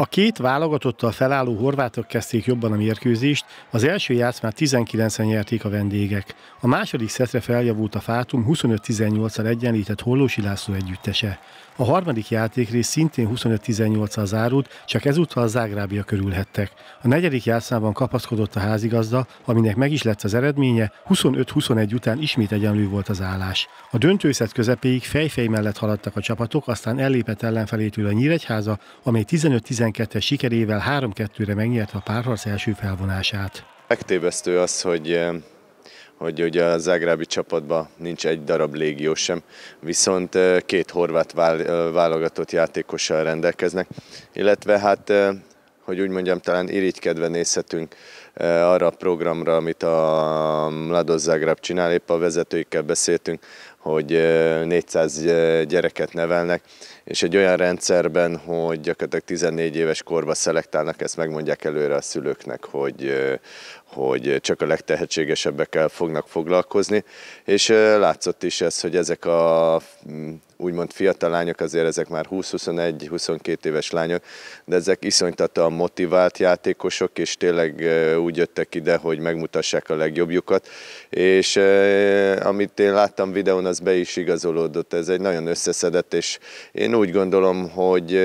A két válogatottal felálló horvátok kezdték jobban a mérkőzést, az első játszmát 19-en nyerték a vendégek. A második szetre feljavult a Fátum 25-18-al egyenlített Hollósi László együttese. A harmadik játékrész szintén 25-18-al zárult, csak ezúttal a Zágrábia körülhettek. A negyedik játszmában kapaszkodott a házigazda, aminek meg is lett az eredménye, 25-21 után ismét egyenlő volt az állás. A döntőszet közepéig fejfej mellett haladtak a csapatok, aztán ellépett ellenfelétől a Nyíregyháza, amely 15 12-es sikerével 3-2-re megnyerte a párharc első felvonását. Megtévesztő az, hogy eh, hogy ugye a zágrábi csapatban nincs egy darab légió sem, viszont eh, két horvát eh, válogatott játékossal rendelkeznek, illetve hát hogy úgy mondjam, talán irigykedve nézhetünk eh, arra a programra, amit a mm, Mladoz Zagreb csinál, épp a vezetőikkel beszéltünk, hogy 400 eh, eh, gyereket nevelnek, és egy olyan rendszerben, hogy gyakorlatilag 14 éves korba szelektálnak, ezt megmondják előre a szülőknek, hogy, hogy csak a legtehetségesebbekkel fognak foglalkozni, és látszott is ez, hogy ezek a mm, úgymond fiatal lányok, azért ezek már 20-21-22 éves lányok, de ezek iszonytatóan motivált játékosok, és tényleg úgy jöttek ide, hogy megmutassák a legjobbjukat, és amit én láttam videón, az be is igazolódott, ez egy nagyon összeszedett, és én úgy gondolom, hogy,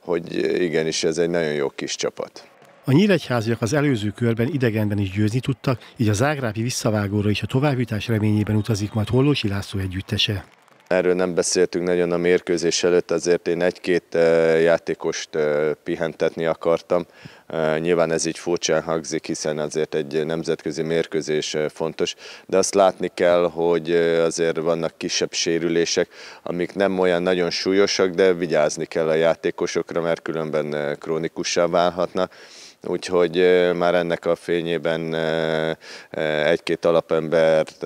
hogy igenis ez egy nagyon jó kis csapat. A nyíregyháziak az előző körben idegenben is győzni tudtak, így a zágrápi visszavágóra is a továbbjutás reményében utazik majd Hollósi László együttese. Erről nem beszéltünk nagyon a mérkőzés előtt, azért én egy-két eh, játékost eh, pihentetni akartam, Nyilván ez így furcsán hangzik, hiszen azért egy nemzetközi mérkőzés fontos, de azt látni kell, hogy azért vannak kisebb sérülések, amik nem olyan nagyon súlyosak, de vigyázni kell a játékosokra, mert különben krónikussá válhatnak úgyhogy már ennek a fényében egy-két alapembert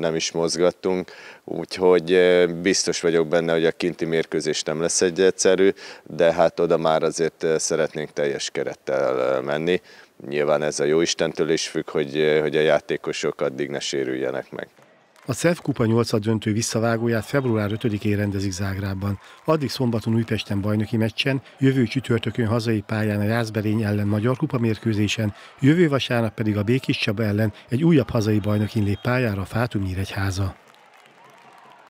nem is mozgattunk, úgyhogy biztos vagyok benne, hogy a kinti mérkőzés nem lesz egy egyszerű, de hát oda már azért szeretnénk teljes kísérettel menni. Nyilván ez a jó Istentől is függ, hogy, hogy a játékosok addig ne sérüljenek meg. A CEF Kupa 8 döntő visszavágóját február 5-én rendezik Zágrában. Addig szombaton Újpesten bajnoki meccsen, jövő csütörtökön hazai pályán a Jászberény ellen Magyar Kupa mérkőzésen, jövő vasárnap pedig a Békis Csaba ellen egy újabb hazai bajnokin lép pályára a Fátum Nyíregyháza.